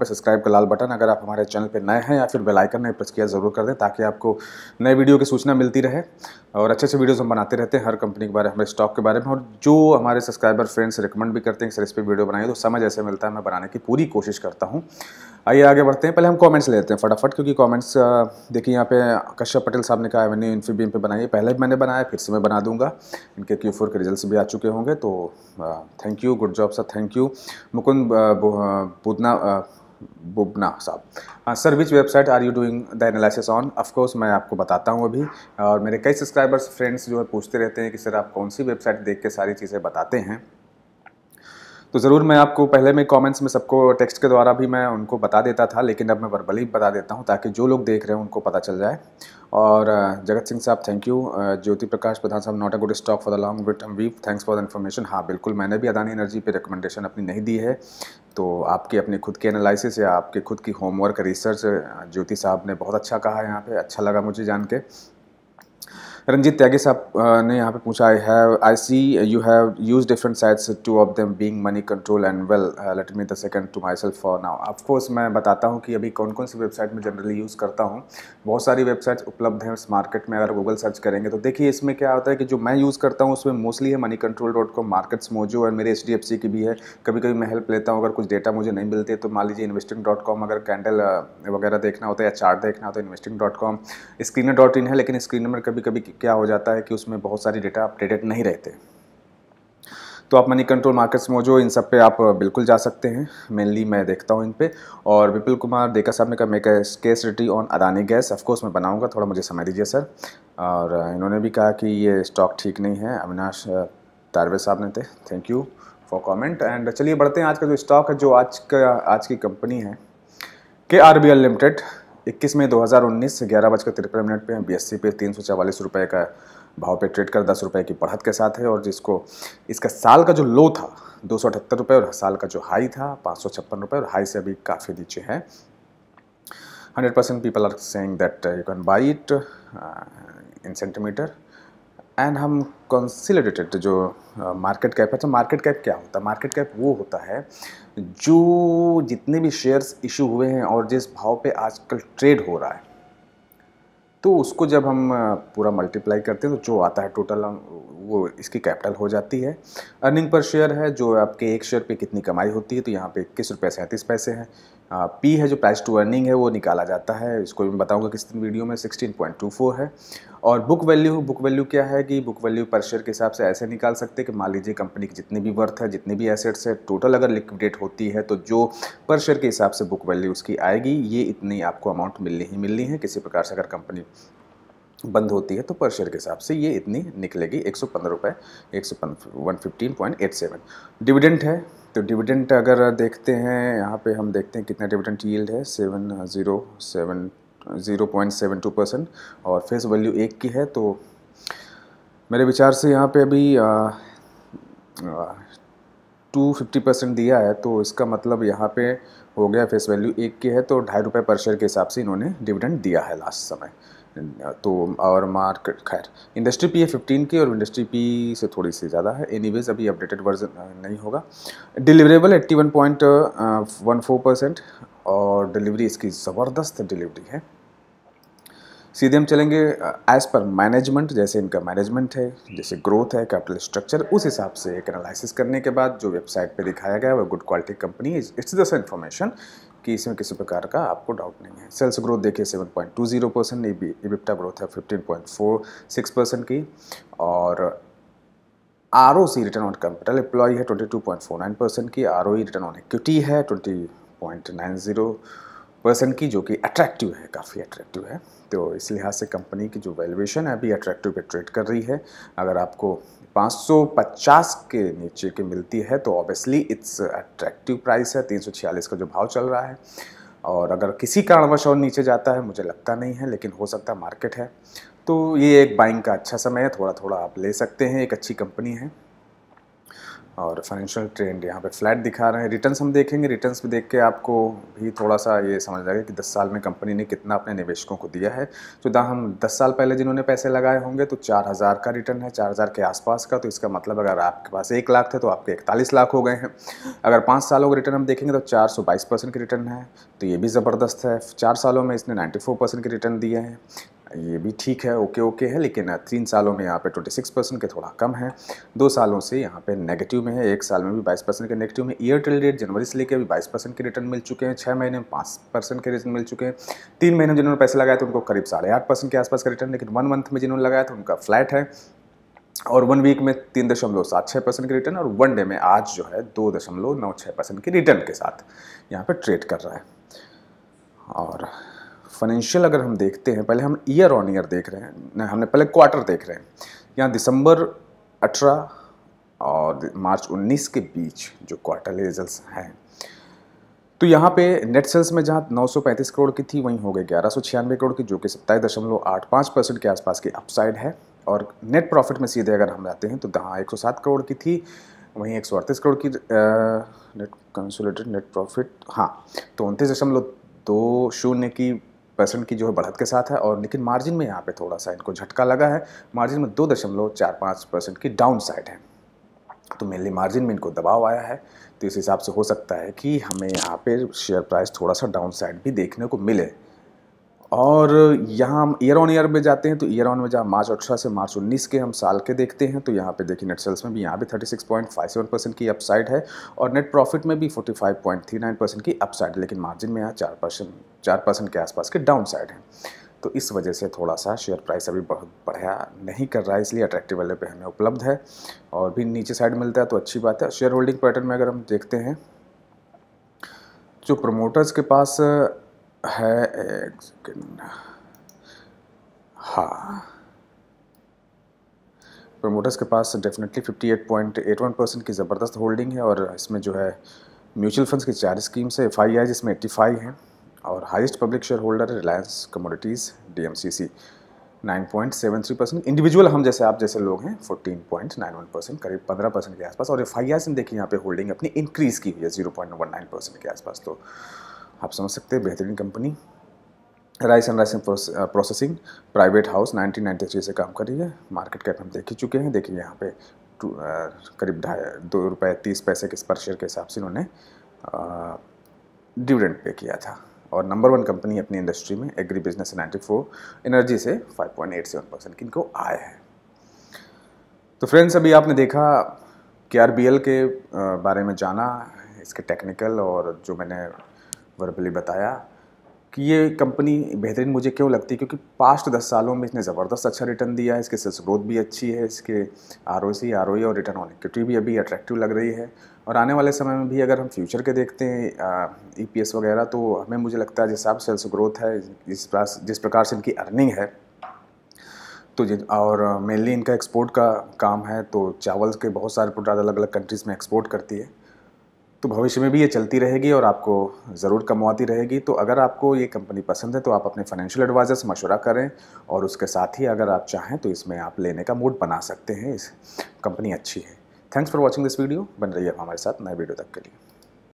पर सब्सक्राइब का लाल बटन अगर आप हमारे चैनल पर नए हैं या फिर बेलाइकन में प्रेस किया ज़रूर कर दें ताकि आपको नए वीडियो की सूचना मिलती रहे और अच्छे अच्छे वीडियोज़ हम बनाते रहते हैं हर कंपनी के बारे में हमारे स्टॉक के बारे में और जो हमारे सब्सक्राइबर फ्रेंड्स रिकमेंड भी करते हैं सर इस पर वीडियो बनाए तो समझ ऐसे मिलता है मैं बनाने की पूरी कोशिश करता हूँ आइए आगे बढ़ते हैं पहले हम कमेंट्स लेते हैं फटाफट क्योंकि कमेंट्स देखिए यहाँ पे कश्यप पटेल साहब ने कहा है मैंने इन्फीबीम पे बनाइए पहले भी मैंने बनाया फिर से मैं बना दूंगा इनके क्यू फोर के रिजल्ट भी आ चुके होंगे तो thank you good job sir thank you Mukund बुदना बुबना साहब हाँ sir which website are you doing the analysis on of course मैं आपको बताता हूँ अभी और मेरे कई सब्सक्राइबर्स फ्रेंड्स जो है पूछते रहते हैं कि सर आप कौन सी वेबसाइट देख के सारी चीज़ें बताते हैं तो ज़रूर मैं आपको पहले में कमेंट्स में सबको टेक्स्ट के द्वारा भी मैं उनको बता देता था लेकिन अब मैं वर्बली बता देता हूँ ताकि जो लोग देख रहे हैं उनको पता चल जाए और जगत सिंह साहब थैंक यू ज्योति प्रकाश प्रधान साहब not a good stock for the long विट एम वीप थैंक्स फॉर द इन्फॉर्मेशन हाँ बिल्कुल मैंने भी अदानी एनर्जी पर रिकमेंडेशन अपनी नहीं दी है तो आपके अपने खुद के एनालिसिस या आपके खुद की होमवर्क रिसर्च ज्योति साहब ने बहुत अच्छा कहा यहाँ पर अच्छा लगा मुझे जान के रंजीत त्यागी साहब ने यहाँ पे पूछा I have I see you have use different sides to of them being Moneycontrol and well let me the second to myself for now of course मैं बताता हूँ कि अभी कौन कौन सी वेबसाइट में जनरली यूज़ करता हूँ बहुत सारी वेबसाइट्स उपलब्ध हैं इस मार्केट में अगर गूगल सर्च करेंगे तो देखिए इसमें क्या होता है कि जो मैं यूज़ करता हूँ उसमें मोस्टली है Moneycontrol dot com MarketsMojo और मेरे एच डी एफ सी की भी है कभी कभी मैं हेल्प लेता हूँ अगर कुछ डेटा मुझे नहीं मिलते तो मान लीजिए इन्वेस्टिंग डॉट कॉम अगर कैंडल वगैरह देखना होता है या चार्ट देखना होता है investing dot com screener dot in है लेकिन स्क्रीनर में कभी कभी क्या हो जाता है कि उसमें बहुत सारी डेटा अपडेटेड नहीं रहते तो आप मनी कंट्रोल मार्केट्स में जो इन सब पे आप बिल्कुल जा सकते हैं मेनली मैं देखता हूँ इन पे और विपुल कुमार देखा साहब ने कहा मेक केस रिटी ऑन अदानी गैस ऑफकोर्स मैं बनाऊँगा थोड़ा मुझे समय दीजिए सर और इन्होंने भी कहा कि ये स्टॉक ठीक नहीं है अविनाश तारवे साहब ने थे thank you for comment and चलिए बढ़ते हैं आज का जो स्टॉक है जो आज का आज की कंपनी है के आर बी एल लिमिटेड 21 मई 2019 से ग्यारह बजकर तिरपन मिनट पर बी एस सी पे तीन सौ चवालीस रुपये का भाव पे ट्रेड कर दस रुपये की बढ़त के साथ है और जिसको इसका साल का जो लो था दो सौ अठहत्तर रुपये और साल का जो हाई था पाँच सौ छप्पन रुपये और हाई से अभी काफ़ी नीचे है hundred percent people are saying that you can buy it in centimetre and हम कंसिलिडेटेड जो मार्केट uh, कैप है तो मार्केट कैप क्या होता है मार्केट कैप वो होता है जो जितने भी शेयर्स इशू हुए हैं और जिस भाव पे आजकल ट्रेड हो रहा है तो उसको जब हम uh, पूरा मल्टीप्लाई करते हैं तो जो आता है टोटल वो इसकी कैपिटल हो जाती है अर्निंग पर शेयर है जो आपके एक शेयर पे कितनी कमाई होती है तो यहाँ पे इक्कीस रुपये सैंतीस पैसे हैं पी है जो प्राइस टू अर्निंग है वो निकाला जाता है इसको मैं बताऊंगा किस दिन वीडियो में 16.24 है और बुक वैल्यू बुक वैल्यू क्या है कि बुक वैल्यू पर शेयर के हिसाब से ऐसे निकाल सकते हैं कि मान लीजिए कंपनी की जितनी भी वर्थ है जितनी भी एसेट्स है टोटल अगर लिक्विडेट होती है तो जो पर शेयर के हिसाब से बुक वैल्यू उसकी आएगी ये इतनी आपको अमाउंट मिलनी ही मिलनी है किसी प्रकार से अगर कंपनी बंद होती है तो पर शेयर के हिसाब से ये इतनी निकलेगी एक सौ पंद्रह रुपये एक सौ one fifteen point eight seven dividend है तो डिविडेंड अगर देखते हैं यहाँ पे हम देखते हैं कितना डिविडेंड यील्ड है seven zero seven zero point seven two percent और फेस वैल्यू एक की है तो मेरे विचार से यहाँ पे अभी टू फिफ्टी परसेंट दिया है तो इसका मतलब यहाँ पे हो गया फेस वैल्यू एक की है तो ढाई रुपये पर शेयर के हिसाब से इन्होंने डिविडेंड दिया है लास्ट समय तो और मार्क खैर इंडस्ट्री पी है फिफ्टीन की और इंडस्ट्री पी से थोड़ी सी ज़्यादा है वेज अभी अपडेटेड वर्जन नहीं होगा deliverable eighty one point one four percent और डिलीवरी इसकी ज़बरदस्त डिलीवरी है सीधे हम चलेंगे एज पर मैनेजमेंट जैसे इनका मैनेजमेंट है जैसे ग्रोथ है कैपिटल स्ट्रक्चर उस हिसाब से एक एनालिसिस करने के बाद जो वेबसाइट पे दिखाया गया वो good quality company it's this information कि इसमें किसी प्रकार का आपको डाउट नहीं है सेल्स ग्रोथ देखिए 7.20 परसेंट इबिप्टा ग्रोथ है 15.46 परसेंट की और आर रिटर्न ऑन कैपिटल एम्प्लॉय है 22.49 परसेंट की आर रिटर्न ऑन इक्विटी है 20.90 पर्सन की जो कि अट्रैक्टिव है काफ़ी अट्रैक्टिव है तो इस लिहाज से कंपनी की जो वैल्यूएशन है अभी अट्रैक्टिव पे ट्रेड कर रही है अगर आपको 550 के नीचे के मिलती है तो ऑब्वियसली इट्स अट्रैक्टिव प्राइस है 346 का जो भाव चल रहा है और अगर किसी कारणवश और नीचे जाता है मुझे लगता नहीं है लेकिन हो सकता मार्केट है तो ये एक बाइंग का अच्छा समय है थोड़ा थोड़ा आप ले सकते हैं एक अच्छी कंपनी है और फाइनेंशियल ट्रेंड यहाँ पे फ्लैट दिखा रहे हैं रिटर्न हम देखेंगे रिटर्न भी देख के आपको भी थोड़ा सा ये समझ जाएगा कि 10 साल में कंपनी ने कितना अपने निवेशकों को दिया है तो जहाँ हम 10 साल पहले जिन्होंने पैसे लगाए होंगे तो 4000 का रिटर्न है 4000 के आसपास का तो इसका मतलब अगर आपके पास एक लाख थे तो आपके इकतालीस लाख हो गए हैं अगर पाँच सालों का रिटर्न हम देखेंगे तो चार की रिटर्न है तो ये भी ज़बरदस्त है चार सालों में इसने नाइन्टी के रिटर्न दिए हैं ये भी ठीक है ओके ओके है लेकिन तीन सालों में यहाँ पे 26 परसेंट के थोड़ा कम है दो सालों से यहाँ पे नेगेटिव में है एक साल में भी 22 परसेंट के नेगेटिव में ईयर टिल डेट जनवरी से लेकर अभी 22 परसेंट के रिटर्न मिल चुके हैं छः महीने में पाँच परसेंट के रिटर्न मिल चुके हैं तीन महीने में जिन्होंने पैसे लगाए थे उनको करीब साढ़े आठ परसेंट के आसपास का रिटर्न लेकिन वन मंथ में जिन्होंने लगाया था उनका फ्लैट है और वन वीक में तीन दशमलव सात छः परसेंट के रिटर्न और वन डे में आज जो है दो दशमलव नौ छः परसेंट के रिटर्न के साथ यहाँ पर ट्रेड कर रहा है और फाइनेंशियल अगर हम देखते हैं पहले हम ईयर ऑन ईयर देख रहे हैं हमने पहले क्वार्टर देख रहे हैं यहाँ दिसंबर 18 और मार्च 19 के बीच जो क्वार्टरली रिजल्ट्स हैं तो यहाँ पे नेट सेल्स में जहाँ 935 करोड़ की थी वहीं हो गई ग्यारह करोड़ की जो कि सत्ताईस दशमलव आठ पाँच परसेंट के आसपास की अपसाइड है और नेट प्रॉफिट में सीधे अगर हम जाते हैं तो जहाँ एक करोड़ की थी वहीं एक करोड़ की नेट कंसोलिडेटेड नेट प्रॉफिट हाँ तो उनतीस दशमलव दो शून्य की परसेंट की जो है बढ़त के साथ है और लेकिन मार्जिन में यहाँ पे थोड़ा सा इनको झटका लगा है मार्जिन में दो दशमलव चार पाँच परसेंट की डाउन साइड है तो मेनली मार्जिन में इनको दबाव आया है तो इस हिसाब से हो सकता है कि हमें यहाँ पे शेयर प्राइस थोड़ा सा डाउन साइड भी देखने को मिले और यहाँ हम ईयर ऑन ईयर में जाते हैं तो ईयर ऑन में जहाँ मार्च अठारह से मार्च उन्नीस के हम साल के देखते हैं तो यहाँ पे देखिए नेट सेल्स में भी यहाँ भी 36.57 परसेंट की अपसाइड है और नेट प्रॉफिट में भी 45.39 परसेंट की अपसाइड लेकिन मार्जिन में यहाँ चार परसेंट चार परसेंट के आसपास के डाउन साइड हैं तो इस वजह से थोड़ा सा शेयर प्राइस अभी बहुत बढ़िया नहीं कर रहा है इसलिए अट्रैक्टिव वाले पे हमें उपलब्ध है और भी नीचे साइड मिलता है तो अच्छी बात है शेयर होल्डिंग पैटर्न में अगर हम देखते हैं जो प्रमोटर्स के पास है एक सेकेंड हाँ प्रमोटर्स के पास डेफिनेटली 58.81 परसेंट की ज़बरदस्त होल्डिंग है और इसमें जो है म्यूचुअल फंड्स की चार स्कीम्स है एफ आई आई जिसमें एट्टी फाइव हैं और हाइस्ट पब्लिक शेयर होल्डर है Reliance Commodities D M C C nine point seven three percent individual हम जैसे आप जैसे लोग हैं fourteen point nine one percent करीब पंद्रह परसेंट के आसपास और एफ आई आई देखिए यहाँ पे होल्डिंग अपनी इंक्रीज़ की हुई है zero point one nine percent के आसपास तो आप समझ सकते हैं बेहतरीन company rice and rice processing private house 1993 से काम कर रही है मार्केट कैप हम देख ही चुके हैं देखिए यहाँ पे uh, करीब ढाई दो रुपये तीस पैसे के पर शेयर के हिसाब से इन्होंने डिविडेंड uh, पे किया था और नंबर वन कंपनी अपनी इंडस्ट्री में agri business ninety four energy से five point eight seven percent की इनको आए है तो फ्रेंड्स अभी आपने देखा के आर बी एल के बारे में जाना इसके टेक्निकल और जो मैंने वर्बली बताया कि ये कंपनी बेहतरीन मुझे क्यों लगती है क्योंकि पास्ट दस सालों में इसने ज़बरदस्त अच्छा रिटर्न दिया है इसके सेल्स ग्रोथ भी अच्छी है इसके R O C R O और रिटर्न ऑन इक्विटी भी अभी अट्रैक्टिव लग रही है और आने वाले समय में भी अगर हम फ्यूचर के देखते हैं ई पी एस वगैरह तो हमें मुझे लगता है जिस हिसाब सेल्स ग्रोथ है जिस जिस प्रकार से इनकी अर्निंग है तो जिन और मेनली इनका एक्सपोर्ट का काम है तो चावल के बहुत सारे प्रोडक्ट अलग अलग कंट्रीज़ में एक्सपोर्ट करती है तो भविष्य में भी ये चलती रहेगी और आपको ज़रूर कमवाती रहेगी तो अगर आपको ये कंपनी पसंद है तो आप अपने फाइनेंशियल एडवाइज़र से मशवरा करें और उसके साथ ही अगर आप चाहें तो इसमें आप लेने का मूड बना सकते हैं इस कंपनी अच्छी है thanks for watching this video बन रही है हमारे साथ नए वीडियो तक के लिए